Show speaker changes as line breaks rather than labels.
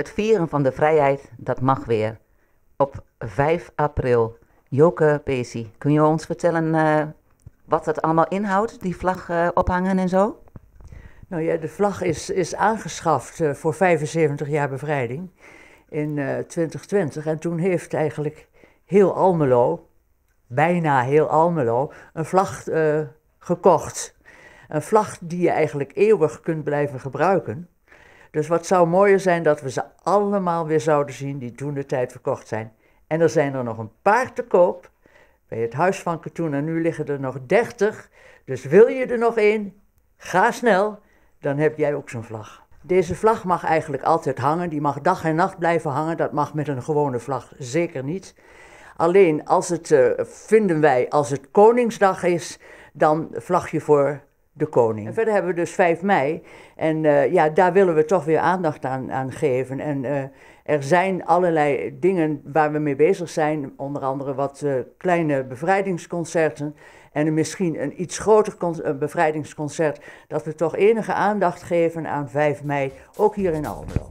Het vieren van de vrijheid, dat mag weer. Op 5 april. Joke Pesi, kun je ons vertellen eh, wat dat allemaal inhoudt, die vlag eh, ophangen en zo? Nou ja, de vlag is, is aangeschaft eh, voor 75
jaar bevrijding in 2020. En toen heeft eigenlijk heel Almelo, bijna heel Almelo, een vlag gekocht. Een vlag die je eigenlijk eeuwig kunt blijven gebruiken. Dus wat zou mooier zijn dat we ze allemaal weer zouden zien die toen de tijd verkocht zijn. En er zijn er nog een paar te koop. Bij het Huis van Katoen en nu liggen er nog 30. Dus wil je er nog één? Ga snel, dan heb jij ook zo'n vlag. Deze vlag mag eigenlijk altijd hangen. Die mag dag en nacht blijven hangen. Dat mag met een gewone vlag zeker niet. Alleen als het, eh, vinden wij, als het Koningsdag is, dan vlag je voor de koning. En verder hebben we dus 5 mei. En eh, ja, daar willen we toch weer aandacht aan, aan geven. En eh, er zijn allerlei dingen waar we mee bezig zijn. Onder andere wat eh, kleine bevrijdingsconcerten. En misschien een iets groter bevrijdingsconcert. Dat we toch enige aandacht geven aan 5 mei, ook hier in Almelo.